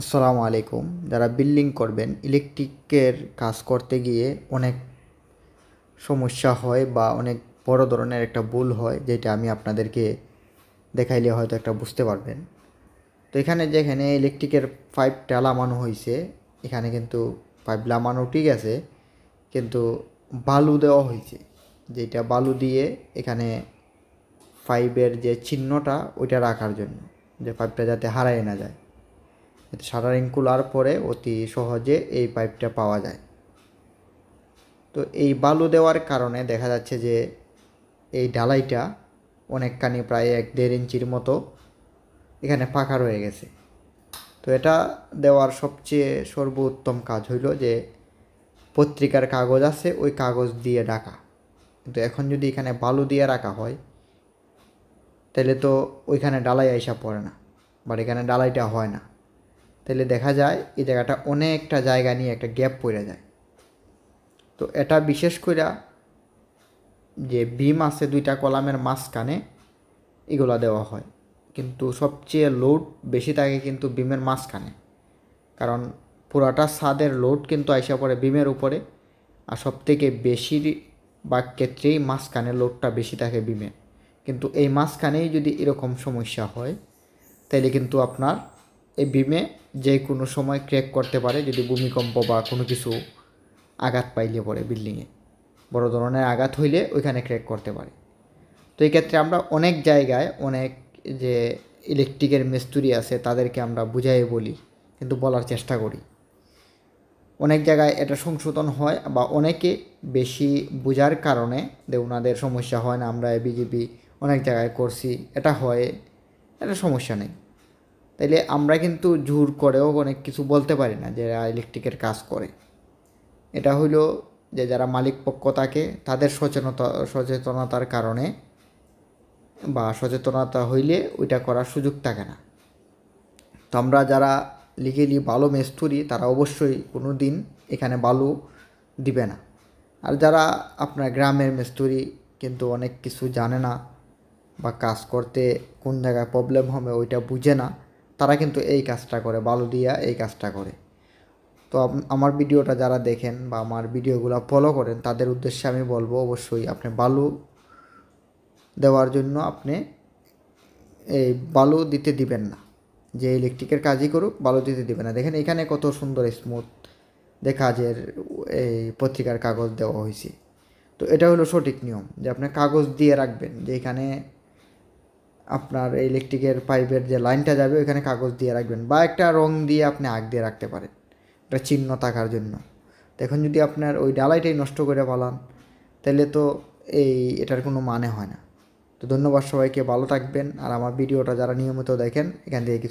আসসালামু আলাইকুম যারা বিল্ডিং করবেন ইলেকট্রিকের কাজ করতে গিয়ে অনেক সমস্যা হয় বা অনেক বড় ধরনের একটা ভুল হয় যেটা আমি আপনাদেরকে দেখাইলে হয়তো একটা বুঝতে পারবেন তো এখানে যেখানে ইলেকট্রিকের পাইপটা লামানো হয়েছে এখানে কিন্তু পাইপ লামানো ঠিক আছে কিন্তু বালু দেওয়া হয়েছে যেটা বালু দিয়ে এখানে পাইপের যে চিহ্নটা ওইটা রাখার জন্য যে পাইপটা যাতে হারাই না যায় এতে সাটারিং খোলার পরে অতি সহজে এই পাইপটা পাওয়া যায় তো এই বালু দেওয়ার কারণে দেখা যাচ্ছে যে এই ঢালাইটা অনেকখানি প্রায় এক দেড় ইঞ্চির মতো এখানে পাকা রয়ে গেছে তো এটা দেওয়ার সবচেয়ে সর্বোত্তম কাজ হইল যে পত্রিকার কাগজ আছে ওই কাগজ দিয়ে ডাকা কিন্তু এখন যদি এখানে বালু দিয়ে রাখা হয় তাহলে তো ওইখানে ডালাই আইসা পড়ে না বাট এখানে ডালাইটা হয় না তাহলে দেখা যায় এই জায়গাটা অনেকটা জায়গা নিয়ে একটা গ্যাপ পড়ে যায় তো এটা বিশেষ করে যে বিম আছে দুইটা কলামের মাঝখানে এগুলো দেওয়া হয় কিন্তু সবচেয়ে লোড বেশি থাকে কিন্তু বিমের মাঝখানে কারণ পুরাটা ছাদের লোড কিন্তু আইসা পড়ে বিমের উপরে আর সব থেকে বেশি বা ক্ষেত্রেই মাঝখানে লোডটা বেশি থাকে বিমের কিন্তু এই মাঝখানেই যদি এরকম সমস্যা হয় তাহলে কিন্তু আপনার এই বিমে যে কোনো সময় ক্র্যাক করতে পারে যদি ভূমিকম্প বা কোনো কিছু আঘাত পাইলে পরে বিল্ডিংয়ে বড় ধরনের আঘাত হইলে ওইখানে ক্র্যাক করতে পারে তো এই ক্ষেত্রে আমরা অনেক জায়গায় অনেক যে ইলেকট্রিকের মিস্ত্রি আছে তাদেরকে আমরা বুঝাইয়ে বলি কিন্তু বলার চেষ্টা করি অনেক জায়গায় এটা সংশোধন হয় বা অনেকে বেশি বোঝার কারণে যে ওনাদের সমস্যা হয় না আমরা এ বিজেপি অনেক জায়গায় করছি এটা হয় এটা সমস্যা নেই তাইলে আমরা কিন্তু জোর করেও অনেক কিছু বলতে পারি না যারা ইলেকট্রিকের কাজ করে এটা হইলো যে যারা মালিক পক্ষ থাকে তাদের সচেতনতা সচেতনতার কারণে বা সচেতনতা হইলে ওইটা করার সুযোগ থাকে না তো আমরা যারা লিগেলি বালু মেস্তুরি তারা অবশ্যই কোনো দিন এখানে বালু দিবে না আর যারা আপনার গ্রামের মেস্তুরি কিন্তু অনেক কিছু জানে না বা কাজ করতে কোন জায়গায় প্রবলেম হবে ওইটা বুঝে না তারা কিন্তু এই কাজটা করে বালু দিয়া এই কাজটা করে তো আমার ভিডিওটা যারা দেখেন বা আমার ভিডিওগুলো ফলো করেন তাদের উদ্দেশ্যে আমি বলবো অবশ্যই আপনি বালু দেওয়ার জন্য আপনি এই বালু দিতে দিবেন না যে ইলেকট্রিকের কাজই করুক বালু দিতে দিবে না দেখেন এখানে কত সুন্দর স্মুথ যে কাজের এই পত্রিকার কাগজ দেওয়া হয়েছে তো এটা হলো সঠিক নিয়ম যে আপনি কাগজ দিয়ে রাখবেন যে এখানে আপনার ইলেকট্রিকের পাইপের যে লাইনটা যাবে ওইখানে কাগজ দিয়ে রাখবেন বা একটা রং দিয়ে আপনি আগ দিয়ে রাখতে পারেন একটা চিহ্ন থাকার জন্য এখন যদি আপনার ওই ডালাইটাই নষ্ট করে পালান তাহলে তো এই এটার কোনো মানে হয় না তো ধন্যবাদ সবাইকে ভালো থাকবেন আর আমার ভিডিওটা যারা নিয়মিত দেখেন এখান থেকে কিছু